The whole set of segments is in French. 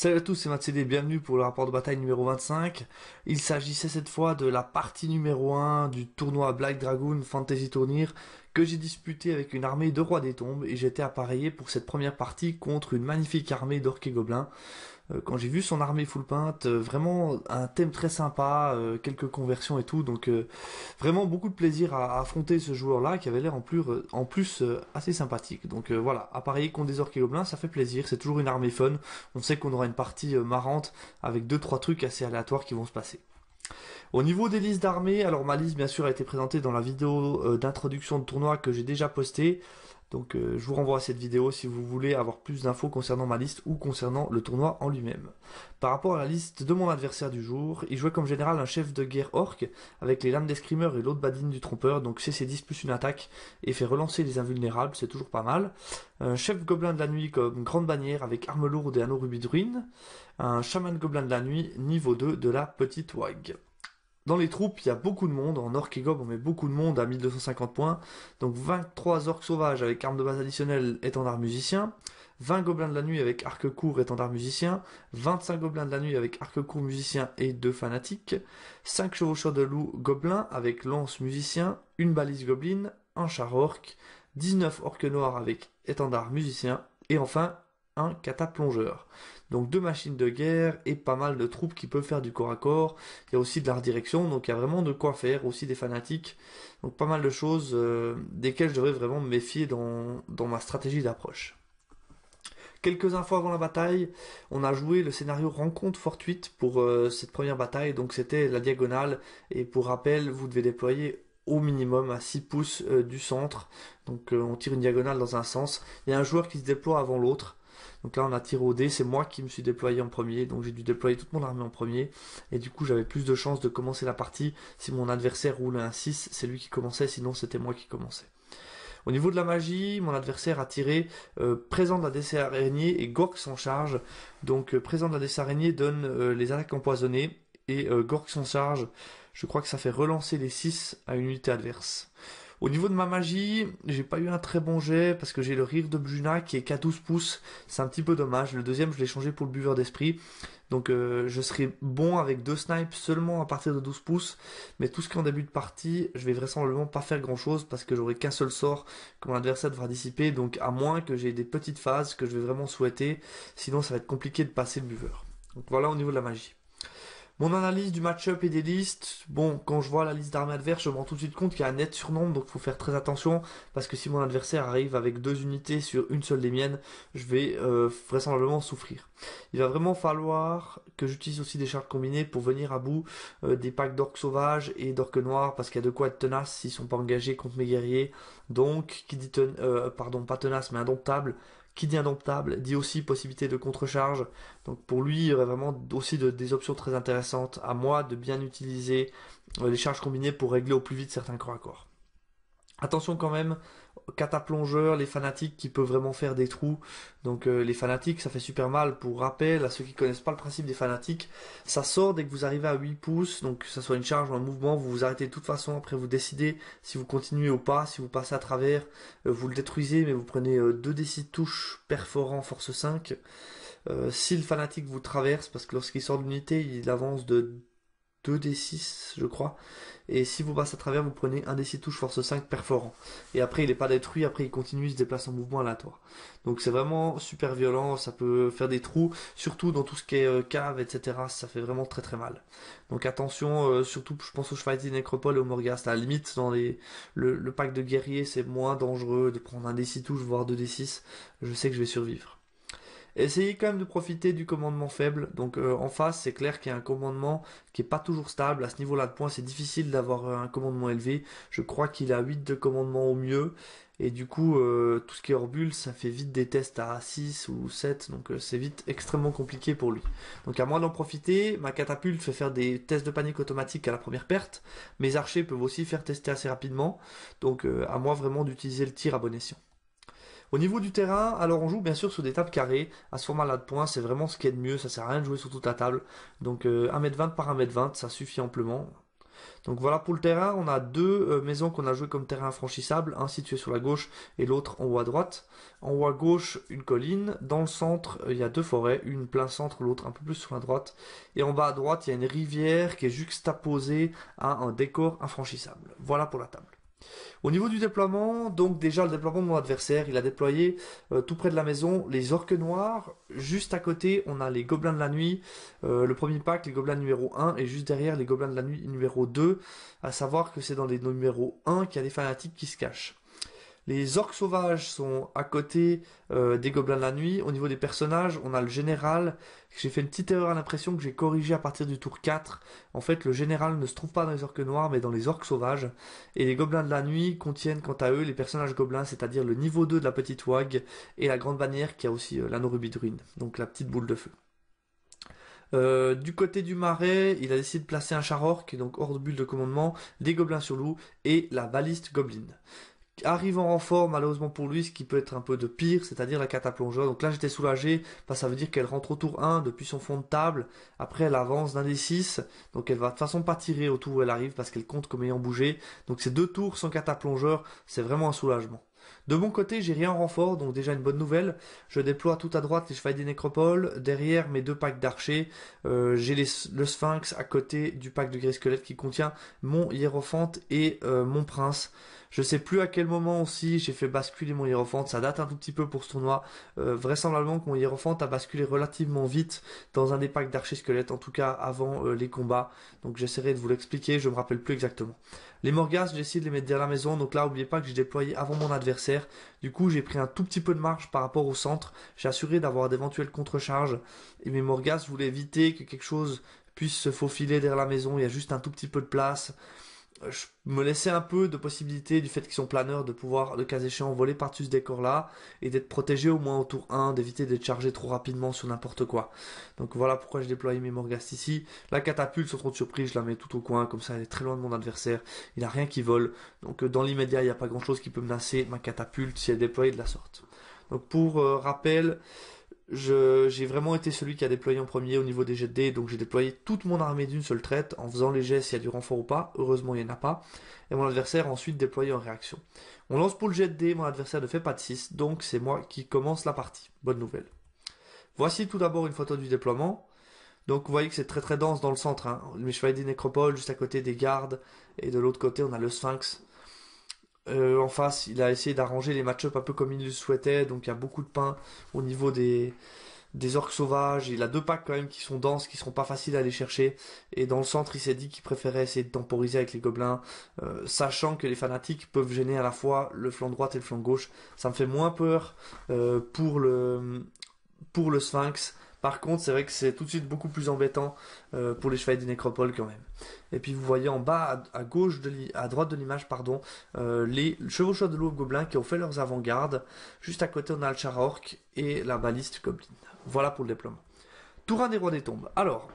Salut à tous, c'est Mathilde bienvenue pour le rapport de bataille numéro 25. Il s'agissait cette fois de la partie numéro 1 du tournoi Black Dragon Fantasy Tournir que j'ai disputé avec une armée de rois des tombes et j'étais appareillé pour cette première partie contre une magnifique armée d'orques et gobelins. Euh, quand j'ai vu son armée full peinte, euh, vraiment un thème très sympa, euh, quelques conversions et tout, donc vraiment beaucoup de plaisir à, affronter ce joueur-là qui avait l'air en plus, assez sympathique. Donc voilà, appareil contre des orques gobelins, ça fait plaisir, c'est toujours une armée fun, on sait qu'on aura une partie marrante avec deux trois trucs assez aléatoires qui vont se passer. Au niveau des listes d'armées, alors ma liste bien sûr a été présentée dans la vidéo d'introduction de tournoi que j'ai déjà postée. Donc euh, je vous renvoie à cette vidéo si vous voulez avoir plus d'infos concernant ma liste ou concernant le tournoi en lui-même. Par rapport à la liste de mon adversaire du jour, il jouait comme général un chef de guerre orc avec les lames des et l'autre badine du trompeur, donc CC10 plus une attaque et fait relancer les invulnérables, c'est toujours pas mal. Un chef gobelin de la nuit comme grande bannière avec arme lourde et anneau rubis ruine. Un chaman gobelin de la nuit niveau 2 de la petite wag. Dans les troupes, il y a beaucoup de monde. En orc et gobes, on met beaucoup de monde à 1250 points. Donc 23 orques sauvages avec armes de base additionnelle, étendard musicien. 20 gobelins de la nuit avec arc court étendard musicien, 25 gobelins de la nuit avec arc court musicien et 2 fanatiques, 5 chevaucheurs de loup gobelins avec lance musicien, une balise gobeline, un char orc, 19 orques noirs avec étendard musicien et enfin un plongeur. Donc deux machines de guerre et pas mal de troupes qui peuvent faire du corps à corps. Il y a aussi de la redirection, donc il y a vraiment de quoi faire, aussi des fanatiques. Donc pas mal de choses euh, desquelles je devrais vraiment me méfier dans, ma stratégie d'approche. Quelques infos avant la bataille, on a joué le scénario rencontre fortuite pour euh, cette première bataille, donc c'était la diagonale, et pour rappel, vous devez déployer au minimum à 6 pouces euh, du centre. Donc on tire une diagonale dans un sens. Il y a un joueur qui se déploie avant l'autre. Donc là, on a tiré au dé, c'est moi qui me suis déployé en premier, donc j'ai dû déployer toute mon armée en premier, et du coup, j'avais plus de chances de commencer la partie. Si mon adversaire roulait un 6, c'est lui qui commençait, sinon c'était moi qui commençais. Au niveau de la magie, mon adversaire a tiré euh, présent de la DC araignée et Gork s'en charge. Donc euh, présent de la DC araignée donne euh, les attaques empoisonnées et Gork s'en charge. Je crois que ça fait relancer les 6 à une unité adverse. Au niveau de ma magie, j'ai pas eu un très bon jet parce que j'ai le rire de Bruna qui est qu'à 12 pouces. C'est un petit peu dommage. Le deuxième, je l'ai changé pour le buveur d'esprit. Donc euh, je serai bon avec deux snipes seulement à partir de 12 pouces. Mais tout ce qui est en début de partie, je vais vraisemblablement pas faire grand chose parce que j'aurai qu'un seul sort que mon adversaire devra dissiper. Donc à moins que j'ai des petites phases que je vais vraiment souhaiter. Sinon ça va être compliqué de passer le buveur. Donc voilà au niveau de la magie. Mon analyse du match-up et des listes, bon, quand je vois la liste d'armées adverses, je me rends tout de suite compte qu'il y a un net surnombre, donc faut faire très attention, parce que si mon adversaire arrive avec deux unités sur une seule des miennes, je vais euh, vraisemblablement souffrir. Il va vraiment falloir que j'utilise aussi des charges combinées pour venir à bout euh, des packs d'orques sauvages et d'orques noirs, parce qu'il y a de quoi être tenace s'ils sont pas engagés contre mes guerriers. Donc, qui dit ten euh, pardon, pas tenace, mais indomptable, qui dit indomptable dit aussi possibilité de contrecharge. Donc pour lui, il y aurait vraiment aussi des options très intéressantes. À moi de bien utiliser euh, les charges combinées pour régler au plus vite certains corps à corps. Attention quand même cataplongeurs, les fanatiques qui peuvent vraiment faire des trous. Donc euh, les fanatiques, ça fait super mal. Pour rappel, à ceux qui connaissent pas le principe des fanatiques, ça sort dès que vous arrivez à 8 pouces, donc ça soit une charge ou un mouvement, vous vous arrêtez de toute façon, après vous décidez si vous continuez ou pas, si vous passez à travers, euh, vous le détruisez, mais vous prenez euh, deux 2d6 touches perforant force 5. si le fanatique vous traverse, parce que lorsqu'il sort de l'unité, il avance de 2d6 je crois et si vous passez à travers vous prenez un d 6 touche force 5 perforant et après il n'est pas détruit après il continue il se déplace en mouvement aléatoire donc c'est vraiment super violent ça peut faire des trous surtout dans tout ce qui est euh, cave etc ça fait vraiment très très mal donc attention euh, surtout je pense aux Schweizer Necropole et au Morgas à la limite dans les le, pack de guerriers c'est moins dangereux de prendre un d 6 touche voire 2d6 je sais que je vais survivre essayez quand même de profiter du commandement faible. Donc euh, en face, c'est clair qu'il y a un commandement qui est pas toujours stable. À ce niveau-là de point c'est difficile d'avoir euh, un commandement élevé. Je crois qu'il a 8 de commandement au mieux. Et du coup, euh, tout ce qui est hors bulle, ça fait vite des tests à 6 ou 7, donc c'est vite extrêmement compliqué pour lui. Donc à moi d'en profiter, ma catapulte fait faire des tests de panique automatique à la première perte, mes archers peuvent aussi faire tester assez rapidement, donc à moi vraiment d'utiliser le tir à bon escient. Au niveau du terrain, alors on joue bien sûr sur des tables carrées. À ce format-là de points, c'est vraiment ce qui est de mieux. Ça sert à rien de jouer sur toute la table. Donc euh, 1m20 par 1m20, ça suffit amplement. Donc voilà pour le terrain, on a deux euh, maisons qu'on a jouées comme terrain infranchissable, un situé sur la gauche et l'autre en haut à droite. En haut à gauche, une colline, dans le centre, euh, il y a deux forêts, une plein centre, l'autre un peu plus sur la droite. Et en bas à droite, il y a une rivière qui est juxtaposée à un décor infranchissable. Voilà pour la table. Au niveau du déploiement, donc déjà le déploiement de mon adversaire, il a déployé euh, tout près de la maison les orques noirs. Juste à côté, on a les gobelins de la nuit, euh, le premier pack, les gobelins numéro 1, et juste derrière les gobelins de la nuit numéro 2. À savoir que c'est dans les numéros 1 qu'il y a des fanatiques qui se cachent. Les orques sauvages sont à côté euh, des gobelins de la nuit. Au niveau des personnages, on a le général. J'ai fait une petite erreur à l'impression que j'ai corrigé à partir du tour 4. En fait, le général ne se trouve pas dans les orques noirs, mais dans les orques sauvages. Et les gobelins de la nuit contiennent quant à eux les personnages gobelins, c'est-à-dire le niveau 2 de la petite wag et la grande bannière qui a aussi euh, l'anneau rubis ruine, donc la petite boule de feu. Euh, du côté du marais, il a décidé de placer un char orc, donc hors de bulle de commandement, des gobelins sur loup et la baliste goblin arrive en renfort malheureusement pour lui ce qui peut être un peu de pire c'est-à-dire la cataplongeur donc là j'étais soulagé que ça veut dire qu'elle rentre au tour 1 depuis son fond de table après elle avance d'un des 6 donc elle va de toute façon pas tirer au tour où elle arrive parce qu'elle compte comme ayant bougé donc ces deux tours sans cataplongeur c'est vraiment un soulagement de mon côté, j'ai rien en renfort, donc déjà une bonne nouvelle. Je déploie tout à droite les chevailles des nécropoles. Derrière mes deux packs d'archers, euh, j'ai le sphinx à côté du pack de gris squelette qui contient mon hiérophante et euh, mon prince. Je sais plus à quel moment aussi j'ai fait basculer mon hiérophante, Ça date un tout petit peu pour ce tournoi. Euh, vraisemblablement que mon hiérophante a basculé relativement vite dans un des packs darchi squelettes, en tout cas avant euh, les combats. Donc j'essaierai de vous l'expliquer, je me rappelle plus exactement. Les Morgas, j'ai essayé de les mettre derrière la maison. Donc là, oubliez pas que j'ai déployé avant mon adversaire. Du coup, j'ai pris un tout petit peu de marge par rapport au centre. J'ai assuré d'avoir d'éventuelles contrecharges. Et mes Morgas, je voulais éviter que quelque chose puisse se faufiler derrière la maison. Il y a juste un tout petit peu de place je me laissais un peu de possibilité du fait qu'ils sont planeurs de pouvoir, le cas échéant, voler par-dessus ce décor-là et d'être protégé au moins au tour 1, d'éviter d'être chargé trop rapidement sur n'importe quoi. Donc voilà pourquoi je déploie mes morgastes ici. La catapulte, sans trop de surprise, je la mets tout au coin, comme ça elle est très loin de mon adversaire. Il n'a rien qui vole. Donc euh, dans l'immédiat, il n'y a pas grand-chose qui peut menacer ma catapulte si elle est déployée de la sorte. Donc pour euh, rappel, j'ai vraiment été celui qui a déployé en premier au niveau des jets donc j'ai déployé toute mon armée d'une seule traite en faisant les jets s'il y a du renfort ou pas, heureusement il n'y en a pas, et mon adversaire a ensuite déployé en réaction. On lance pour le jet mon adversaire ne fait pas de 6, donc c'est moi qui commence la partie. Bonne nouvelle. Voici tout d'abord une photo du déploiement. Donc vous voyez que c'est très très dense dans le centre. Hein. Mes chevaliers des nécropoles juste à côté des gardes et de l'autre côté on a le sphinx euh, en face, il a essayé d'arranger les match un peu comme il le souhaitait, donc il y a beaucoup de pain au niveau des, des orques sauvages. Il a deux packs quand même qui sont denses, qui seront pas faciles à aller chercher. Et dans le centre, il s'est dit qu'il préférait essayer de temporiser avec les gobelins, euh, sachant que les fanatiques peuvent gêner à la fois le flanc droit et le flanc gauche. Ça me fait moins peur euh, pour le pour le sphinx par contre, c'est vrai que c'est tout de suite beaucoup plus embêtant euh, pour les chevaliers des nécropoles quand même. Et puis vous voyez en bas à, gauche de à droite de l'image, pardon, euh, les chevaucheurs de loup gobelin qui ont fait leurs avant-gardes. Juste à côté, on a le char orc et la baliste goblin. Voilà pour le déploiement. 1 des rois des tombes. Alors,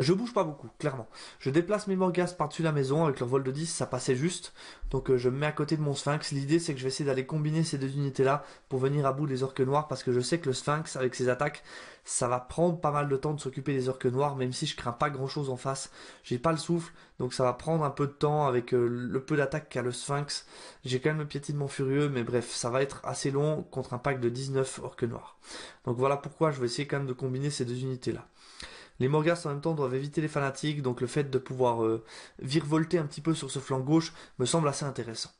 je bouge pas beaucoup, clairement. Je déplace mes Morgas par-dessus la maison avec leur vol de 10, ça passait juste. Donc euh, je me mets à côté de mon sphinx. L'idée c'est que je vais essayer d'aller combiner ces deux unités-là pour venir à bout des orques noirs parce que je sais que le sphinx avec ses attaques, ça va prendre pas mal de temps de s'occuper des orques noirs même si je crains pas grand-chose en face. J'ai pas le souffle, donc ça va prendre un peu de temps avec euh, le peu d'attaque qu'a le sphinx. J'ai quand même le piétinement furieux, mais bref, ça va être assez long contre un pack de 19 orques noirs. Donc voilà pourquoi je vais essayer quand même de combiner ces deux unités-là. Les Morgas en même temps doivent éviter les fanatiques, donc le fait de pouvoir euh, virvolter un petit peu sur ce flanc gauche me semble assez intéressant.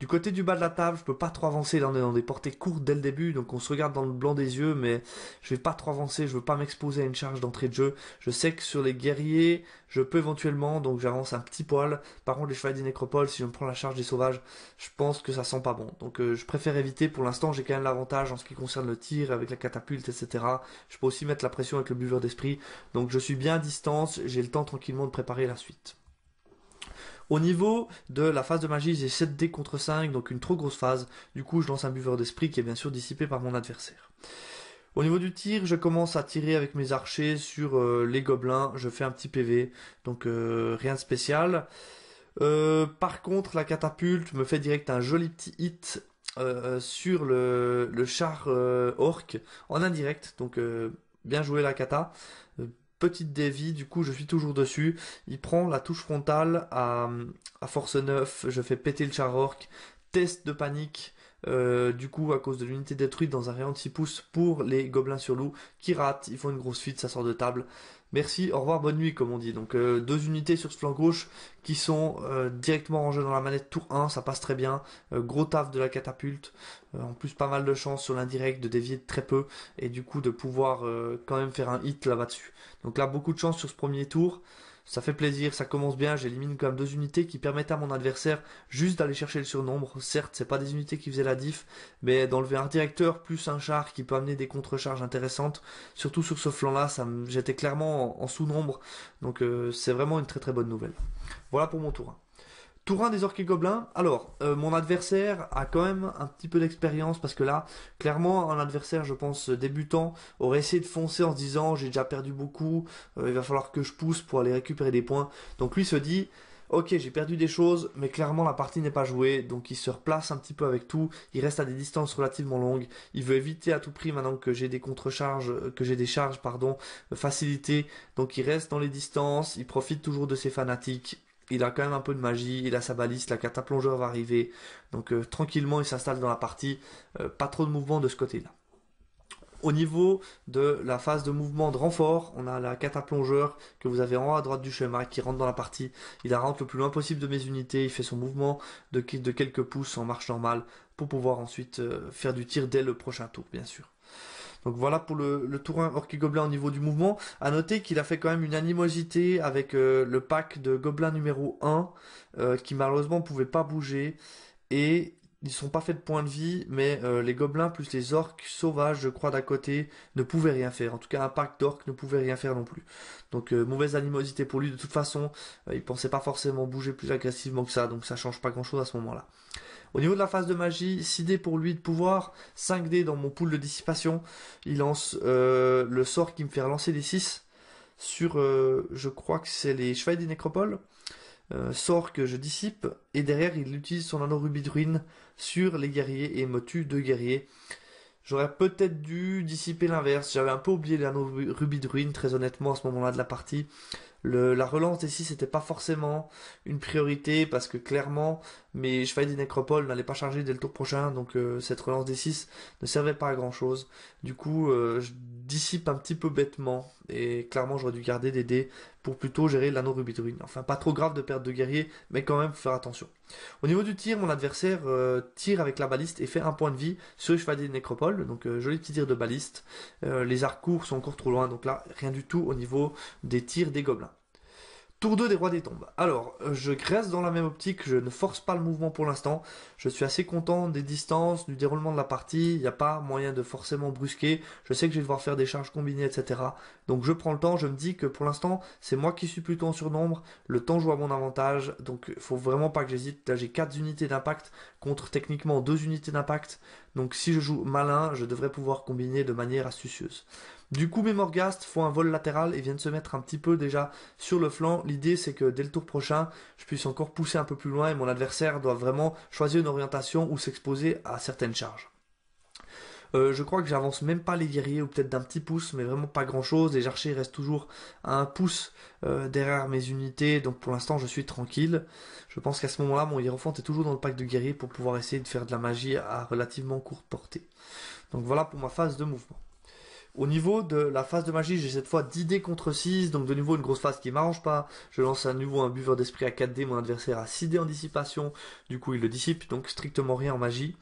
Du côté du bas de la table, je peux pas trop avancer. dans des portées courtes dès le début, donc on se regarde dans le blanc des yeux, mais je vais pas trop avancer. Je veux pas m'exposer à une charge d'entrée de jeu. Je sais que sur les guerriers, je peux éventuellement, donc j'avance un petit poil. Par contre, les chevaliers des nécropoles, si je me prends la charge des sauvages, je pense que ça sent pas bon. Donc euh, je préfère éviter. Pour l'instant, j'ai quand même l'avantage en ce qui concerne le tir avec la catapulte, etc. Je peux aussi mettre la pression avec le buveur d'esprit. Donc je suis bien à distance. J'ai le temps tranquillement de préparer la suite. Au niveau de la phase de magie, j'ai 7 dés contre 5, donc une trop grosse phase. Du coup, je lance un buveur d'esprit qui est bien sûr dissipé par mon adversaire. Au niveau du tir, je commence à tirer avec mes archers sur euh, les gobelins. Je fais un petit PV, donc euh, rien de spécial. Euh, par contre, la catapulte me fait direct un joli petit hit sur le, le char orc en indirect. Donc bien joué la cata petite dévie, du coup je suis toujours dessus. Il prend la touche frontale à, à force 9, je fais péter le char orc, test de panique. Euh, du coup, à cause de l'unité détruite dans un rayon de 6 pouces pour les gobelins sur loup qui ratent, ils font une grosse fuite, ça sort de table. Merci, au revoir, bonne nuit, comme on dit. Donc euh, deux unités sur ce flanc gauche qui sont euh, directement rangées dans la manette tour 1, ça passe très bien. Euh, gros taf de la catapulte, en plus pas mal de chance sur l'indirect de dévier très peu et du coup de pouvoir quand même faire un hit là-dessus. bas Donc là beaucoup de chance sur ce premier tour. Ça fait plaisir, ça commence bien, j'élimine quand même deux unités qui permettent à mon adversaire juste d'aller chercher le surnombre. Certes, c'est pas des unités qui faisaient la diff, mais d'enlever un directeur plus un char qui peut amener des contre-charges intéressantes, surtout sur ce flanc-là, ça j'étais clairement en, sous-nombre. Donc euh, c'est vraiment une très très bonne nouvelle. Voilà pour mon tour. Hein. 1 des orques gobelins. Alors, euh, mon adversaire a quand même un petit peu d'expérience parce que là, clairement, un adversaire, je pense, débutant, aurait essayé de foncer en se disant j'ai déjà perdu beaucoup, euh, il va falloir que je pousse pour aller récupérer des points. Donc lui se dit ok j'ai perdu des choses, mais clairement la partie n'est pas jouée, donc il se replace un petit peu avec tout, il reste à des distances relativement longues, il veut éviter à tout prix maintenant que j'ai des contrecharges charges euh, que j'ai des charges, pardon, facilitées, donc il reste dans les distances, il profite toujours de ses fanatiques, il a quand même un peu de magie, il a sa balise, la cataplongeur va arriver. Donc euh, tranquillement, il s'installe dans la partie. Euh, pas trop de mouvement de ce côté-là. Au niveau de la phase de mouvement de renfort, on a la cataplongeur que vous avez en haut à droite du schéma qui rentre dans la partie. Il la rentre le plus loin possible de mes unités, il fait son mouvement de, quelques pouces en marche normale pour pouvoir ensuite euh, faire du tir dès le prochain tour, bien sûr. Donc voilà pour le, tour 1 Orky Gobelin au niveau du mouvement. À noter qu'il a fait quand même une animosité avec euh, le pack de gobelins numéro 1, euh, qui malheureusement ne pouvait pas bouger. Et ils sont pas faits de points de vie, mais euh, les gobelins plus les orques sauvages, je crois, d'à côté, ne pouvaient rien faire. En tout cas, un pack d'orques ne pouvait rien faire non plus. Donc, mauvaise animosité pour lui. De toute façon, il ne pensait pas forcément bouger plus agressivement que ça, donc ça change pas grand-chose à ce moment-là. Au niveau de la phase de magie, 6 dés pour lui de pouvoir, 5 dés dans mon pool de dissipation. Il lance euh, le sort qui me fait relancer des 6 sur, euh, je crois que c'est les Chevaliers des Nécropoles. Euh, sort que je dissipe, et derrière il utilise son anneau rubis de ruine sur les guerriers et me tue deux guerriers. J'aurais peut-être dû dissiper l'inverse, j'avais un peu oublié l'anneau rubis de ruine très honnêtement à ce moment-là de la partie la relance des 6 n'était pas forcément une priorité parce que clairement mes chevaliers des nécropoles n'allaient pas charger dès le tour prochain donc euh, cette relance des 6 ne servait pas à grand chose. Du coup euh, je dissipe un petit peu bêtement et clairement j'aurais dû garder des dés pour plutôt gérer l'anneau rubidruine. Enfin pas trop grave de perte de guerrier mais quand même faire attention. Au niveau du tir mon adversaire euh, tire avec la baliste et fait un point de vie sur les chevaliers des nécropoles donc joli petit tir de baliste. les arcs courts sont encore trop loin donc là rien du tout au niveau des tirs des gobelins. Tour 2 des rois des tombes. Alors, euh, je reste dans la même optique, je ne force pas le mouvement pour l'instant. Je suis assez content des distances, du déroulement de la partie, il n'y a pas moyen de forcément brusquer. Je sais que je vais devoir faire des charges combinées, etc. Donc je prends le temps, je me dis que pour l'instant, c'est moi qui suis plutôt en surnombre, le temps joue à mon avantage, donc il faut vraiment pas que j'hésite. Là j'ai 4 unités d'impact contre techniquement 2 unités d'impact. Donc si je joue malin, je devrais pouvoir combiner de manière astucieuse. Du coup, mes Morgast font un vol latéral et viennent se mettre un petit peu déjà sur le flanc. L'idée, c'est que dès le tour prochain, je puisse encore pousser un peu plus loin et mon adversaire doit vraiment choisir une orientation ou s'exposer à certaines charges. Euh, je crois que j'avance même pas les guerriers ou peut-être d'un petit pouce, mais vraiment pas grand chose. Les archers restent toujours à un pouce euh, derrière mes unités, donc pour l'instant je suis tranquille. Je pense qu'à ce moment-là, mon hiérophante est toujours dans le pack de guerriers pour pouvoir essayer de faire de la magie à relativement courte portée. Donc voilà pour ma phase de mouvement. Au niveau de la phase de magie, j'ai cette fois 10 dés contre 6, donc de nouveau une grosse phase qui m'arrange pas. Je lance à nouveau un buveur d'esprit à 4 dés, mon adversaire a 6 dés en dissipation, du coup il le dissipe, donc strictement rien en magie.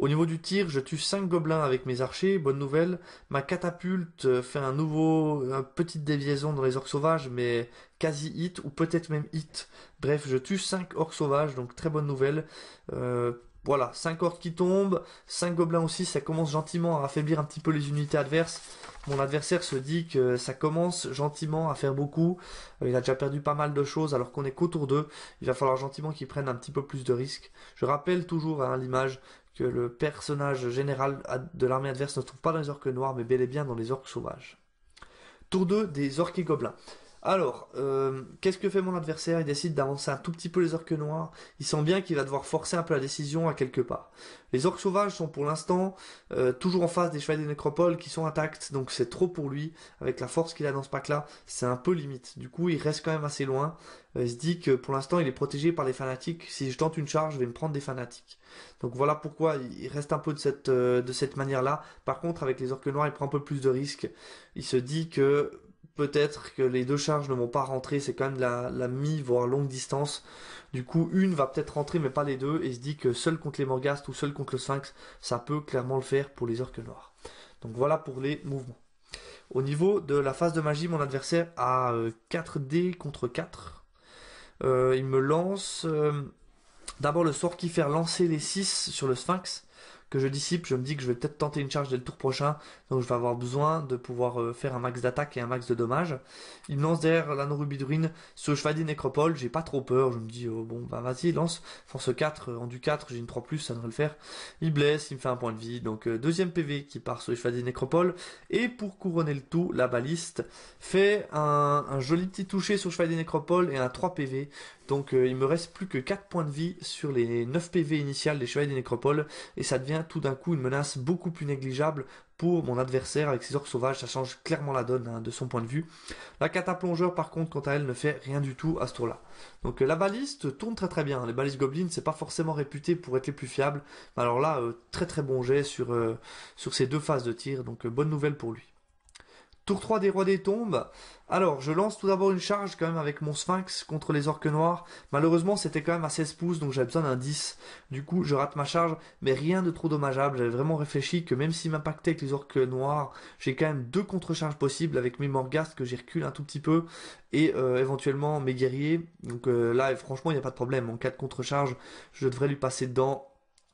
Au niveau du tir, je tue 5 gobelins avec mes archers, bonne nouvelle. Ma catapulte fait un nouveau, petite déviaison dans les orcs sauvages, mais quasi hit, ou peut-être même hit. Bref, je tue 5 orcs sauvages, donc très bonne nouvelle. Euh, voilà, 5 orques qui tombent, 5 gobelins aussi, ça commence gentiment à affaiblir un petit peu les unités adverses. Mon adversaire se dit que ça commence gentiment à faire beaucoup. Euh, il a déjà perdu pas mal de choses alors qu'on est qu'autour d'eux. Il va falloir gentiment qu'il prenne un petit peu plus de risques. Je rappelle toujours à hein, l'image que le personnage général de l'armée adverse ne se trouve pas dans les orques noirs mais bel et bien dans les orques sauvages. Tour 2 des orques et gobelins. Alors, euh, qu'est-ce que fait mon adversaire Il décide d'avancer un tout petit peu les orques noirs. Il sent bien qu'il va devoir forcer un peu la décision à quelque part. Les orques sauvages sont pour l'instant euh, toujours en face des chevaliers des nécropoles qui sont intacts, donc c'est trop pour lui. Avec la force qu'il a dans ce pack-là, c'est un peu limite. Du coup, il reste quand même assez loin. Euh, il se dit que pour l'instant, il est protégé par les fanatiques. Si je tente une charge, je vais me prendre des fanatiques. Donc voilà pourquoi il reste un peu de cette, de cette manière-là. Par contre, avec les orques noirs, il prend un peu plus de risques. Il se dit que peut-être que les deux charges ne vont pas rentrer, c'est quand même la, mi voire longue distance. Du coup, une va peut-être rentrer mais pas les deux et se dit que seul contre les Morgastes ou seul contre le Sphinx, ça peut clairement le faire pour les orques noirs. Donc voilà pour les mouvements. Au niveau de la phase de magie, mon adversaire a 4 euh, D contre 4. Euh, il me lance euh, d'abord le sort qui fait lancer les 6 sur le Sphinx je dissipe, je me dis que je vais peut-être tenter une charge dès le tour prochain, donc je vais avoir besoin de pouvoir euh, faire un max d'attaque et un max de dommages. Il lance derrière l'anneau rubis de chevalier nécropole, j'ai pas trop peur, je me dis oh, bon bah vas-y lance, force 4, euh, en du 4, j'ai une 3 plus, ça devrait le faire. Il blesse, il me fait un point de vie, donc euh, deuxième PV qui part sur le chevalier nécropole, et pour couronner le tout, la baliste fait un, joli petit toucher sur le chevalier nécropole et un 3 PV. Donc euh, il me reste plus que 4 points de vie sur les 9 PV initiales des Chevaliers des Nécropoles et ça devient tout d'un coup une menace beaucoup plus négligeable pour mon adversaire avec ses Orques sauvages, ça change clairement la donne hein, de son point de vue. La cataplongeur par contre quant à elle ne fait rien du tout à ce tour-là. Donc euh, la baliste tourne très très bien, les balises goblins c'est pas forcément réputé pour être les plus fiables, mais alors là euh, très très bon jet sur, sur ces deux phases de tir, donc bonne nouvelle pour lui. Tour 3 des rois des tombes. Alors, je lance tout d'abord une charge quand même avec mon sphinx contre les orques noirs. Malheureusement, c'était quand même à 16 pouces, donc j'avais besoin d'un 10. Du coup, je rate ma charge, mais rien de trop dommageable. J'avais vraiment réfléchi que même s'il m'impactait avec les orques noirs, j'ai quand même deux contre-charges possibles avec mes morgastes que j'y recule un tout petit peu et euh, éventuellement mes guerriers. Donc euh, là, franchement, il n'y a pas de problème. En cas de contre-charge, je devrais lui passer dedans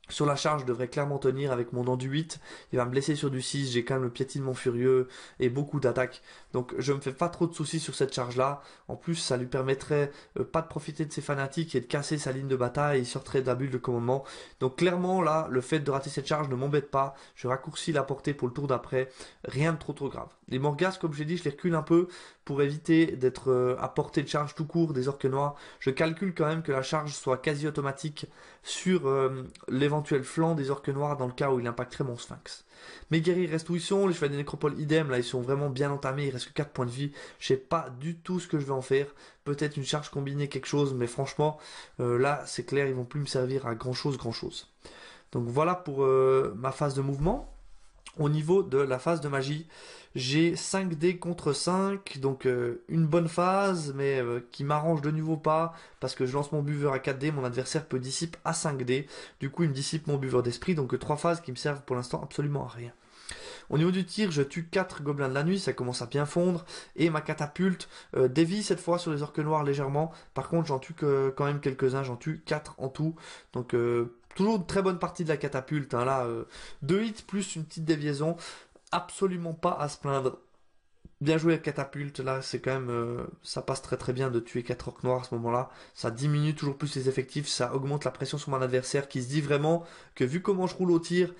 sur la charge, je devrais clairement tenir avec mon enduit. du 8. Il va me blesser sur du 6. J'ai quand même le piétinement furieux et beaucoup d'attaques. Donc je me fais pas trop de soucis sur cette charge-là. En plus, ça lui permettrait euh, pas de profiter de ses fanatiques et de casser sa ligne de bataille. Il sortirait d'abus bulle de commandement. Donc clairement, là, le fait de rater cette charge ne m'embête pas. Je raccourcis la portée pour le tour d'après. Rien de trop trop grave. Les Morgas, comme je l'ai dit, je les recule un peu pour éviter d'être euh, à portée de charge tout court des orques noirs. Je calcule quand même que la charge soit quasi automatique sur euh, l'éventuel flanc des orques noirs dans le cas où il impacterait mon sphinx. Mes guerriers restent où ils sont, les chevaliers des nécropoles idem, là ils sont vraiment bien entamés, il reste que 4 points de vie, je sais pas du tout ce que je vais en faire, peut-être une charge combinée, quelque chose, mais franchement, euh, là c'est clair, ils vont plus me servir à grand chose, grand chose. Donc voilà pour ma phase de mouvement. Au niveau de la phase de magie, j'ai 5 dés contre 5, donc euh, une bonne phase, mais euh, qui m'arrange de nouveau pas, parce que je lance mon buveur à 4 dés, mon adversaire peut dissiper à 5 dés, du coup il me dissipe mon buveur d'esprit, donc 3 phases qui me servent pour l'instant absolument à rien. Au niveau du tir, je tue 4 gobelins de la nuit, ça commence à bien fondre, et ma catapulte euh, dévie cette fois sur les orques noirs légèrement, par contre j'en tue quand même quelques-uns, j'en tue 4 en tout, donc... Euh, Toujours une très bonne partie de la catapulte. Hein, là, euh, deux hits plus une petite déviaison. Absolument pas à se plaindre. Bien joué la catapulte, là c'est quand même euh, ça passe très très bien de tuer quatre orques noirs à ce moment-là, ça diminue toujours plus les effectifs, ça augmente la pression sur mon adversaire qui se dit vraiment que vu comment je roule au tir,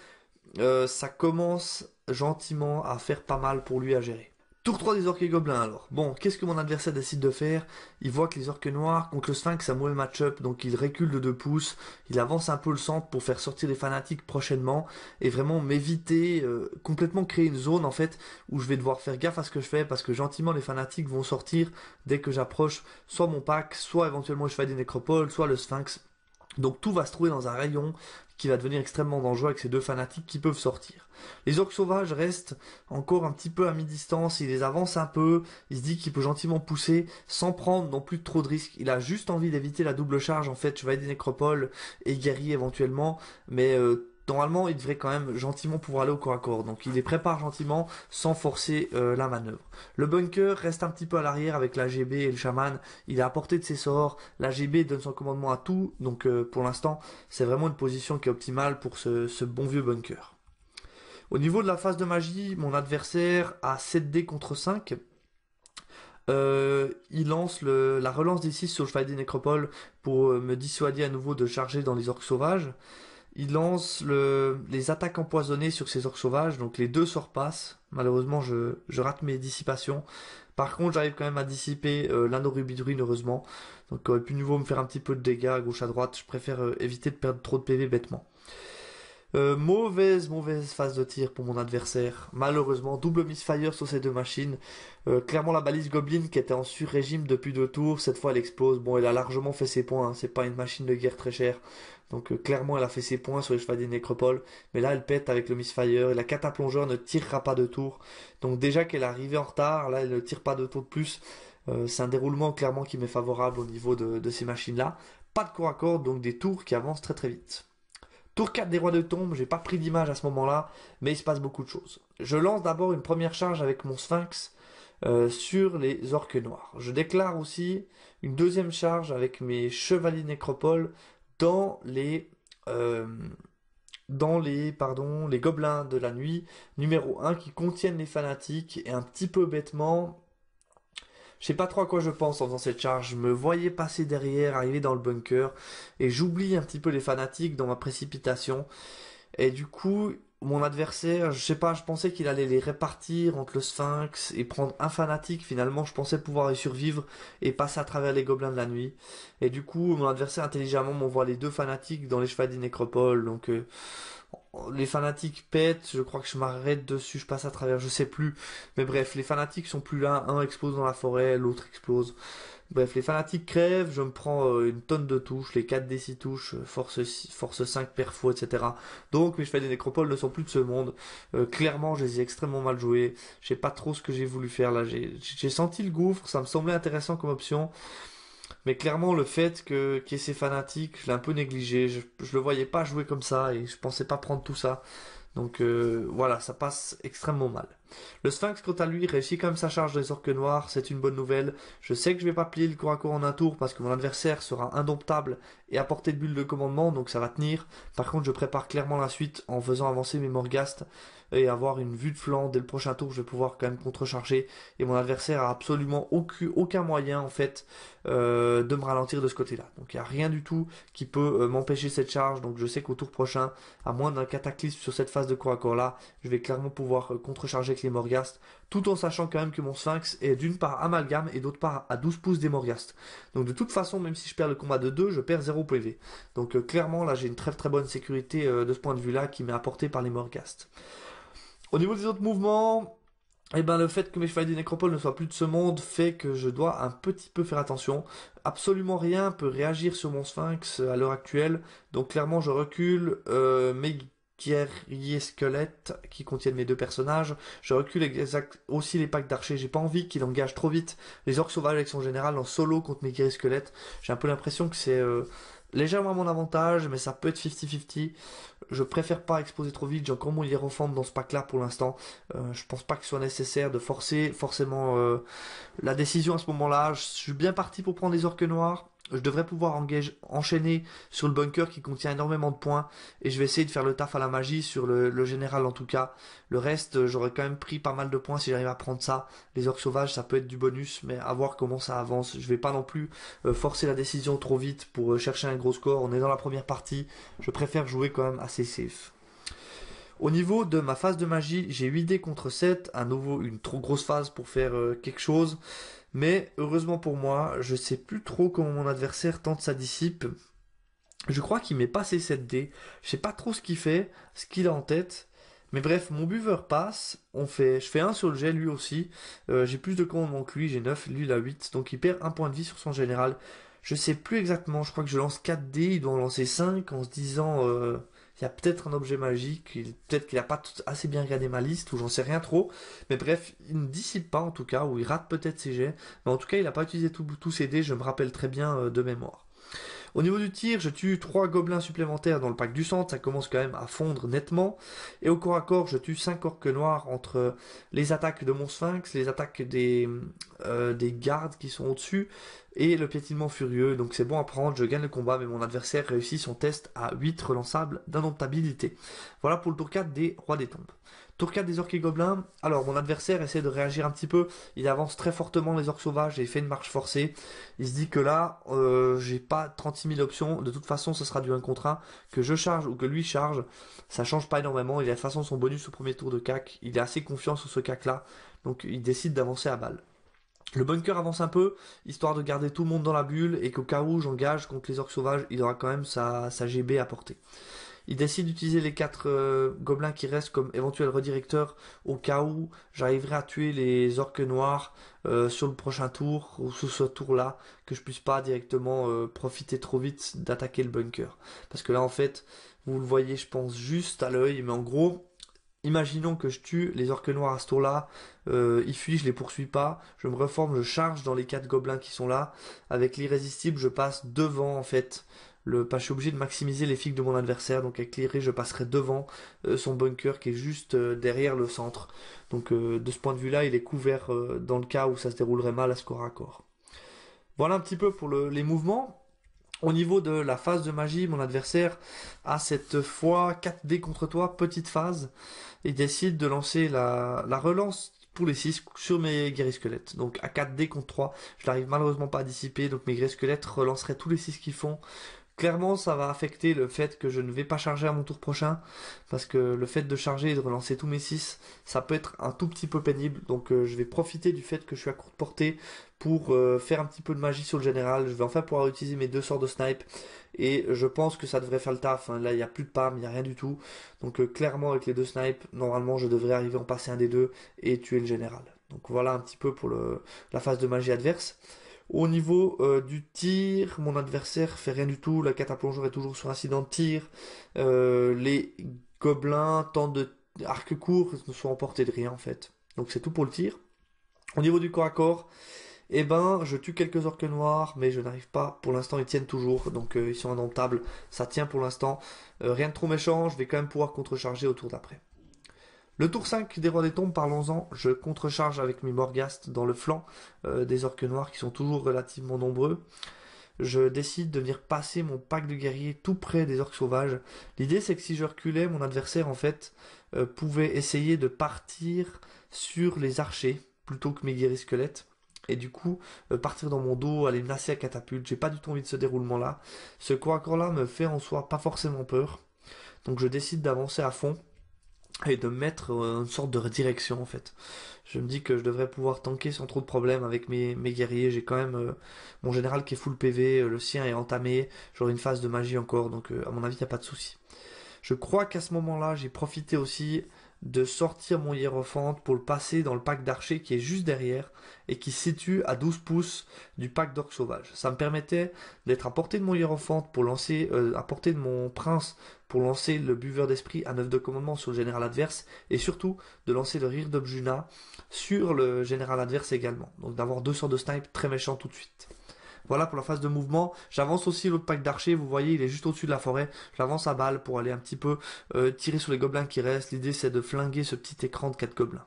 euh, ça commence gentiment à faire pas mal pour lui à gérer. Tour 3 des orques et gobelins alors. Bon, qu'est-ce que mon adversaire décide de faire Il voit que les orques noirs contre le sphinx c'est un mauvais match-up, donc il recule de 2 pouces, il avance un peu le centre pour faire sortir les fanatiques prochainement, et vraiment m'éviter, euh, complètement créer une zone en fait, où je vais devoir faire gaffe à ce que je fais, parce que gentiment les fanatiques vont sortir dès que j'approche soit mon pack, soit éventuellement le cheval des nécropoles, soit le sphinx, donc tout va se trouver dans un rayon qui va devenir extrêmement dangereux avec ces deux fanatiques qui peuvent sortir. Les orques sauvages restent encore un petit peu à mi-distance, il les avance un peu, il se dit qu'il peut gentiment pousser sans prendre non plus trop de risques. Il a juste envie d'éviter la double charge en fait, chevalier des nécropoles et guerrier éventuellement, mais euh, normalement, il devrait quand même gentiment pouvoir aller au corps à corps. Donc il les prépare gentiment sans forcer euh, la manœuvre. Le bunker reste un petit peu à l'arrière avec l'AGB et le chaman. Il est à portée de ses sorts. L'AGB donne son commandement à tout. Donc euh, pour l'instant, c'est vraiment une position qui est optimale pour ce, bon vieux bunker. Au niveau de la phase de magie, mon adversaire a 7 dés contre 5. Euh, il lance la relance des 6 sur le chevalier des pour me dissuader à nouveau de charger dans les orques sauvages. Il lance les attaques empoisonnées sur ses orcs sauvages, donc les deux se passent. Malheureusement, je, rate mes dissipations. Par contre, j'arrive quand même à dissiper euh, l'anneau rubidruine, heureusement. Donc, aurait pu nouveau me faire un petit peu de dégâts à gauche à droite. Je préfère euh, éviter de perdre trop de PV bêtement. Euh, mauvaise, mauvaise phase de tir pour mon adversaire. Malheureusement, double misfire sur ces deux machines. clairement, la balise Goblin qui était en sur-régime depuis deux tours, cette fois elle explose. Bon, elle a largement fait ses points, hein. c'est pas une machine de guerre très chère. Donc euh, clairement, elle a fait ses points sur les chevaliers de Nécropole. Mais là, elle pète avec le Misfire. Et la cataplongeur ne tirera pas de tour. Donc déjà qu'elle est arrivée en retard, là, elle ne tire pas de tour de plus. Euh, c'est un déroulement clairement qui m'est favorable au niveau de, ces machines-là. Pas de corps à corps, donc des tours qui avancent très très vite. Tour 4 des rois de tombe, j'ai pas pris d'image à ce moment-là, mais il se passe beaucoup de choses. Je lance d'abord une première charge avec mon sphinx euh, sur les orques noirs. Je déclare aussi une deuxième charge avec mes chevaliers Nécropole dans les euh, dans les pardon les gobelins de la nuit numéro 1 qui contiennent les fanatiques et un petit peu bêtement je sais pas trop à quoi je pense en faisant cette charge. Je me voyais passer derrière, arriver dans le bunker, et j'oublie un petit peu les fanatiques dans ma précipitation. Et du coup, mon adversaire, je sais pas, je pensais qu'il allait les répartir entre le sphinx et prendre un fanatique. Finalement, je pensais pouvoir y survivre et passer à travers les gobelins de la nuit. Et du coup, mon adversaire intelligemment m'envoie les deux fanatiques dans les chevaliers des nécropoles. Donc, euh, les fanatiques pètent. Je crois que je m'arrête dessus, je passe à travers, je sais plus. Mais bref, les fanatiques sont plus là. Un explose dans la forêt, l'autre explose. Bref, les fanatiques crèvent, je me prends euh, une tonne de touches, les 4 des 6 touches, euh, force, force 5 perfo, etc. Donc mes chevaliers des nécropoles ne sont plus de ce monde. Euh, clairement, je les ai extrêmement mal joués. Je sais pas trop ce que j'ai voulu faire là. J'ai senti le gouffre, ça me semblait intéressant comme option. Mais clairement, le fait que qu'il y ait ces fanatiques, je l'ai un peu négligé. Je, je le voyais pas jouer comme ça et je pensais pas prendre tout ça. Donc voilà, ça passe extrêmement mal. Le Sphinx, quant à lui, réussit quand même sa charge des orques noirs, c'est une bonne nouvelle. Je sais que je vais pas plier le corps à corps en un tour parce que mon adversaire sera indomptable et à portée de bulle de commandement, donc ça va tenir. Par contre, je prépare clairement la suite en faisant avancer mes morgastes et avoir une vue de flanc. Dès le prochain tour, je vais pouvoir quand même contrecharger et mon adversaire a absolument aucun moyen, en fait, euh, de me ralentir de ce côté-là. Donc il n'y a rien du tout qui peut euh, m'empêcher cette charge. Donc je sais qu'au tour prochain, à moins d'un cataclysme sur cette phase de corps à corps là, je vais clairement pouvoir euh, contrecharger avec les morgast tout en sachant quand même que mon Sphinx est d'une part amalgame et d'autre part à 12 pouces des morgast Donc de toute façon, même si je perds le combat de 2, je perds 0 PV. Donc clairement là, j'ai une très très bonne sécurité de ce point de vue-là qui m'est apportée par les morgastes Au niveau des autres mouvements, et eh ben le fait que mes chevaliers des nécropoles ne soient plus de ce monde fait que je dois un petit peu faire attention. Absolument rien peut réagir sur mon sphinx à l'heure actuelle, donc clairement je recule euh, mes guerriers squelettes qui contiennent mes deux personnages. Je recule aussi les packs d'archers. J'ai pas envie qu'il engage trop vite les orques sauvages avec son général en solo contre mes guerriers squelettes. J'ai un peu l'impression que c'est euh, légèrement à mon avantage, mais ça peut être 50-50. Je préfère pas exposer trop vite, j'ai comment il les dans ce pack-là pour l'instant. Euh, je pense pas que ce soit nécessaire de forcer forcément euh, la décision à ce moment-là. Je suis bien parti pour prendre les orques noirs. Je devrais pouvoir enchaîner sur le bunker qui contient énormément de points et je vais essayer de faire le taf à la magie sur le, général en tout cas. Le reste, euh, j'aurais quand même pris pas mal de points si j'arrive à prendre ça. Les orques sauvages, ça peut être du bonus, mais à voir comment ça avance. Je vais pas non plus euh, forcer la décision trop vite pour euh, chercher un gros score. On est dans la première partie. Je préfère jouer quand même assez safe. Au niveau de ma phase de magie, j'ai 8 dés contre 7, à nouveau une trop grosse phase pour faire quelque chose. Mais heureusement pour moi, je sais plus trop comment mon adversaire tente sa dissipe. Je crois qu'il m'est passé 7 dés. Je sais pas trop ce qu'il fait, ce qu'il a en tête. Mais bref, mon buveur passe, on fait, je fais un sur le jet lui aussi, euh, j'ai plus de commandement que lui, j'ai 9, lui il a 8, donc il perd un point de vie sur son général. Je sais plus exactement, je crois que je lance 4 dés, il doit en lancer 5 en se disant euh, il y a peut-être un objet magique, peut-être qu'il n'a pas assez bien regardé ma liste, ou j'en sais rien trop. Mais bref, il ne dissipe pas en tout cas, ou il rate peut-être ses jets. Mais en tout cas, il n'a pas utilisé tous ses dés, je me rappelle très bien euh, de mémoire. Au niveau du tir, je tue 3 gobelins supplémentaires dans le pack du centre, ça commence quand même à fondre nettement. Et au corps à corps, je tue 5 orques noirs entre les attaques de mon sphinx, les attaques des, euh, des gardes qui sont au-dessus, et le piétinement furieux. Donc c'est bon à prendre, je gagne le combat, mais mon adversaire réussit son test à 8 relançables d'indomptabilité. Voilà pour le tour 4 des rois des tombes. Tour 4 des orques et gobelins. Alors, mon adversaire essaie de réagir un petit peu. Il avance très fortement les orques sauvages et fait une marche forcée. Il se dit que là, euh, j'ai pas 36 000 options. De toute façon, ce sera du 1 contre 1. Que je charge ou que lui charge, ça change pas énormément. Il a de toute façon son bonus au premier tour de cac. Il est assez confiant sur ce cac là. Donc, il décide d'avancer à balle. Le bunker avance un peu, histoire de garder tout le monde dans la bulle et qu'au cas où j'engage contre les orques sauvages, il aura quand même sa, sa GB à porter. Il décide d'utiliser les quatre euh, gobelins qui restent comme éventuels redirecteurs au cas où j'arriverai à tuer les orques noirs euh, sur le prochain tour ou sous ce tour-là, que je puisse pas directement euh, profiter trop vite d'attaquer le bunker. Parce que là, en fait, vous le voyez, je pense, juste à l'œil, mais en gros, Imaginons que je tue les orques noirs à ce tour-là, ils fuient, je les poursuis pas, je me reforme, je charge dans les quatre gobelins qui sont là, avec l'irrésistible, je passe devant en fait le, je suis obligé de maximiser les figues de mon adversaire. Donc avec je passerai devant euh, son bunker qui est juste euh, derrière le centre. Donc euh, de ce point de vue-là, il est couvert dans le cas où ça se déroulerait mal à score à corps. Voilà un petit peu pour les mouvements. Au niveau de la phase de magie, mon adversaire a cette fois 4 d contre toi, petite phase, et décide de lancer la, relance pour les 6 sur mes guéris squelettes. Donc à 4 d contre 3, je n'arrive malheureusement pas à dissiper, donc mes guéris squelettes relanceraient tous les 6 qu'ils font clairement, ça va affecter le fait que je ne vais pas charger à mon tour prochain, parce que le fait de charger et de relancer tous mes 6, ça peut être un tout petit peu pénible, donc euh, je vais profiter du fait que je suis à courte portée pour euh, faire un petit peu de magie sur le général, je vais enfin pouvoir utiliser mes deux sorts de snipe, et je pense que ça devrait faire le taf, hein. là il n'y a plus de pâme, il n'y a rien du tout, donc euh, clairement avec les deux snipes, normalement je devrais arriver à en passer un des deux et tuer le général. Donc voilà un petit peu pour la phase de magie adverse. Au niveau euh, du tir, mon adversaire fait rien du tout, la à est toujours sur incident de tir, euh, les gobelins tant de arc court, ne sont emportés de rien en fait. Donc c'est tout pour le tir. Au niveau du corps à corps, eh ben, je tue quelques orques noirs, mais je n'arrive pas. Pour l'instant, ils tiennent toujours, donc euh, ils sont indomptables. Ça tient pour l'instant. rien de trop méchant, je vais quand même pouvoir contrecharger autour d'après. Le tour 5 des rois des tombes, parlons-en, je contrecharge avec mes morgastes dans le flanc euh, des orques noirs qui sont toujours relativement nombreux. Je décide de venir passer mon pack de guerriers tout près des orques sauvages. L'idée c'est que si je reculais, mon adversaire en fait euh, pouvait essayer de partir sur les archers plutôt que mes guerriers squelettes et du coup euh, partir dans mon dos, aller menacer à catapulte. J'ai pas du tout envie de ce déroulement là. Ce à corps là me fait en soi pas forcément peur. Donc je décide d'avancer à fond et de mettre euh, une sorte de redirection en fait. Je me dis que je devrais pouvoir tanker sans trop de problèmes avec mes, mes guerriers. J'ai quand même euh, mon général qui est full PV, euh, le sien est entamé, j'aurai une phase de magie encore, donc à mon avis, il n'y a pas de souci. Je crois qu'à ce moment-là, j'ai profité aussi de sortir mon hiérophante pour le passer dans le pack d'archer qui est juste derrière et qui situe à 12 pouces du pack d'orques sauvage. Ça me permettait d'être à portée de mon hiérophante pour lancer, euh, à portée de mon prince pour lancer le buveur d'esprit à 9 de commandement sur le général adverse et surtout de lancer le rire d'Objuna sur le général adverse également. Donc d'avoir deux sorts de snipe très méchants tout de suite. Voilà pour la phase de mouvement. J'avance aussi l'autre pack d'archers. Vous voyez, il est juste au-dessus de la forêt. J'avance à balle pour aller un petit peu euh, tirer sur les gobelins qui restent. L'idée, c'est de flinguer ce petit écran de 4 gobelins.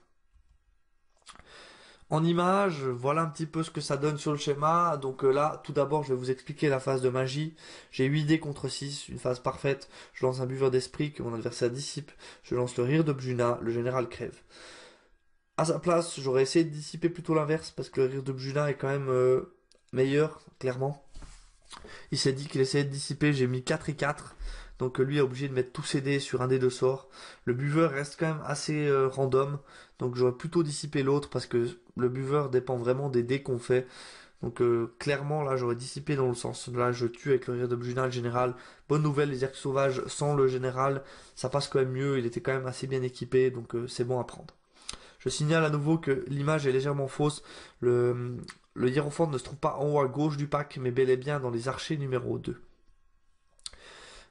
En image, voilà un petit peu ce que ça donne sur le schéma. Donc euh, là, tout d'abord, je vais vous expliquer la phase de magie. J'ai 8 dés contre 6, une phase parfaite. Je lance un buveur d'esprit que mon adversaire dissipe. Je lance le rire de Bjuna, le général crève. À sa place, j'aurais essayé de dissiper plutôt l'inverse parce que le rire de Bjuna est quand même euh, meilleur, clairement. Il s'est dit qu'il essayait de dissiper, j'ai mis 4 et 4. Donc lui est obligé de mettre tous ses dés sur un des de sorts. Le buveur reste quand même assez euh, random. Donc j'aurais plutôt dissipé l'autre parce que le buveur dépend vraiment des dés qu'on fait. Donc euh, clairement là j'aurais dissipé dans le sens là je tue avec le rire d'objunal général. Bonne nouvelle les arcs sauvages sans le général ça passe quand même mieux. Il était quand même assez bien équipé donc euh, c'est bon à prendre. Je signale à nouveau que l'image est légèrement fausse. Le, le hiérophante ne se trouve pas en haut à gauche du pack, mais bel et bien dans les archers numéro 2.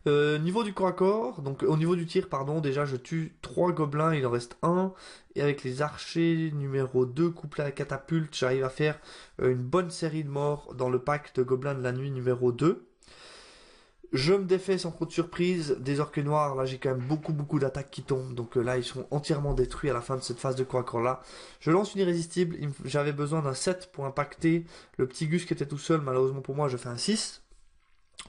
Euh, niveau du corps à corps, donc au niveau du tir, pardon, déjà je tue 3 gobelins, il en reste un. Et avec les archers numéro 2 couplés à la catapulte, j'arrive à faire euh, une bonne série de morts dans le pack de gobelins de la nuit numéro 2. Je me défais sans trop de surprise. Des orques noirs, là j'ai quand même beaucoup beaucoup d'attaques qui tombent. Donc euh, là ils sont entièrement détruits à la fin de cette phase de corps là. Je lance une irrésistible. J'avais besoin d'un 7 pour impacter le petit Gus qui était tout seul. Malheureusement pour moi je fais un 6.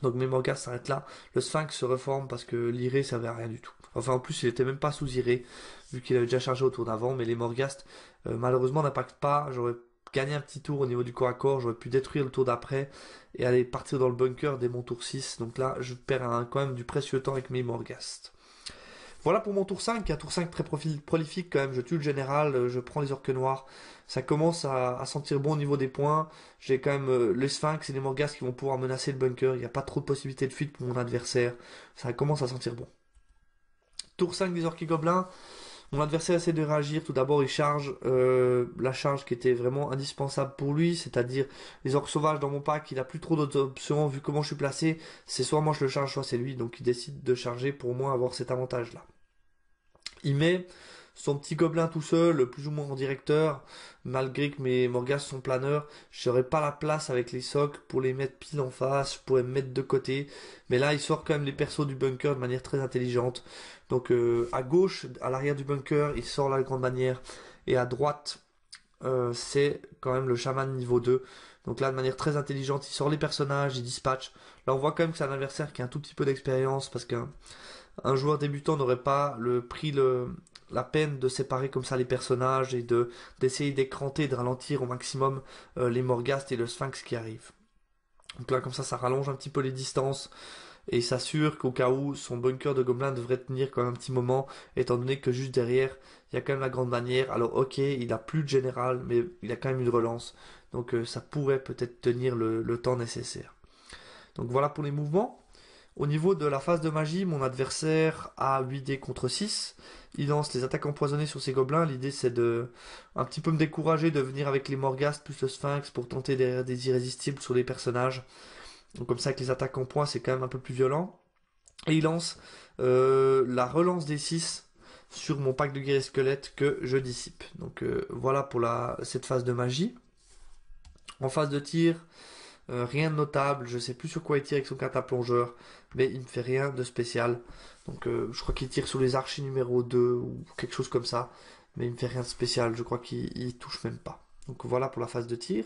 Donc mes morgastes s'arrêtent là. Le sphinx se reforme parce que l'iré servait à rien du tout. Enfin en plus il était même pas sous iré vu qu'il avait déjà chargé au tour d'avant. Mais les morgastes euh, malheureusement n'impactent pas. J'aurais gagné un petit tour au niveau du corps à corps. J'aurais pu détruire le tour d'après et aller partir dans le bunker dès mon tour 6. Donc là, je perds quand même du précieux temps avec mes morgastes Voilà pour mon tour 5, un tour 5 très prolifique quand même, je tue le général, euh, je prends les orques noirs, ça commence à, sentir bon au niveau des points, j'ai quand même euh, le sphinx et les morgastes qui vont pouvoir menacer le bunker, il n'y a pas trop de possibilités de fuite pour mon adversaire, ça commence à sentir bon. Tour 5 des orques gobelins, mon adversaire essaie de réagir. Tout d'abord, il charge euh, la charge qui était vraiment indispensable pour lui, c'est-à-dire les orques sauvages dans mon pack. Il n'a plus trop d'autres options vu comment je suis placé. C'est soit moi je le charge, soit c'est lui. Donc il décide de charger pour moi avoir cet avantage-là. Il met son petit gobelin tout seul, plus ou moins en directeur, malgré que mes morgas sont planeurs, j'aurais pas la place avec les socs pour les mettre pile en face, je pourrais me mettre de côté, mais là il sort quand même les persos du bunker de manière très intelligente. Donc euh, à gauche, à l'arrière du bunker, il sort la grande bannière, et à droite, euh, c'est quand même le chaman niveau 2. Donc là, de manière très intelligente, il sort les personnages, il dispatch. Là, on voit quand même que c'est un adversaire qui a un tout petit peu d'expérience parce qu'un un joueur débutant n'aurait pas le prix le, la peine de séparer comme ça les personnages et de d'essayer d'écranter, de ralentir au maximum euh, les Morgastes et le Sphinx qui arrivent. Donc là, comme ça, ça rallonge un petit peu les distances et s'assure qu'au cas où son bunker de gobelin devrait tenir quand même un petit moment, étant donné que juste derrière, il y a quand même la grande bannière. Alors ok, il a plus de général, mais il a quand même une relance, donc euh, ça pourrait peut-être tenir le temps nécessaire. Donc voilà pour les mouvements. Au niveau de la phase de magie, mon adversaire a 8 dés contre 6. Il lance les attaques empoisonnées sur ses gobelins. L'idée c'est de un petit peu me décourager de venir avec les morgastes plus le Sphinx pour tenter des, des irrésistibles sur les personnages. Donc comme ça avec les attaques en points c'est quand même un peu plus violent. Et il lance euh, la relance des 6 sur mon pack de guerriers squelette que je dissipe. Donc euh, voilà pour la, cette phase de magie. En phase de tir, euh, rien de notable, je sais plus sur quoi il tire avec son cataplongeur mais il ne fait rien de spécial. Donc euh, je crois qu'il tire sous les archers numéro 2 ou quelque chose comme ça, mais il ne fait rien de spécial, je crois qu'il touche même pas. Donc voilà pour la phase de tir.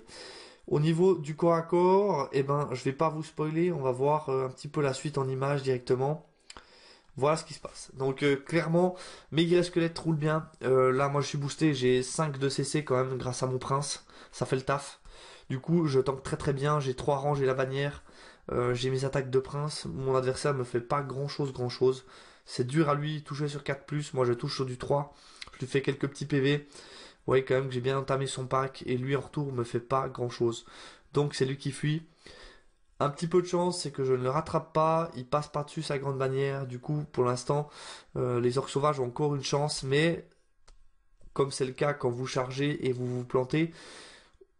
Au niveau du corps à corps, eh ben, je vais pas vous spoiler, on va voir euh, un petit peu la suite en image directement. Voilà ce qui se passe. Donc euh, clairement, mes guerriers squelettes roulent bien. là, moi, je suis boosté, j'ai 5 de CC quand même grâce à mon prince. Ça fait le taf. Du coup, je tank très très bien, j'ai 3 rangs, j'ai la bannière. Euh, j'ai mes attaques de prince, mon adversaire me fait pas grand chose, grand chose. C'est dur à lui toucher sur 4+, moi je touche sur du 3, je lui fais quelques petits PV. Vous voyez quand même que j'ai bien entamé son pack et lui en retour me fait pas grand chose. Donc c'est lui qui fuit. Un petit peu de chance, c'est que je ne le rattrape pas, il passe par-dessus sa grande bannière, du coup pour l'instant euh, les orques sauvages ont encore une chance, mais comme c'est le cas quand vous chargez et vous vous plantez,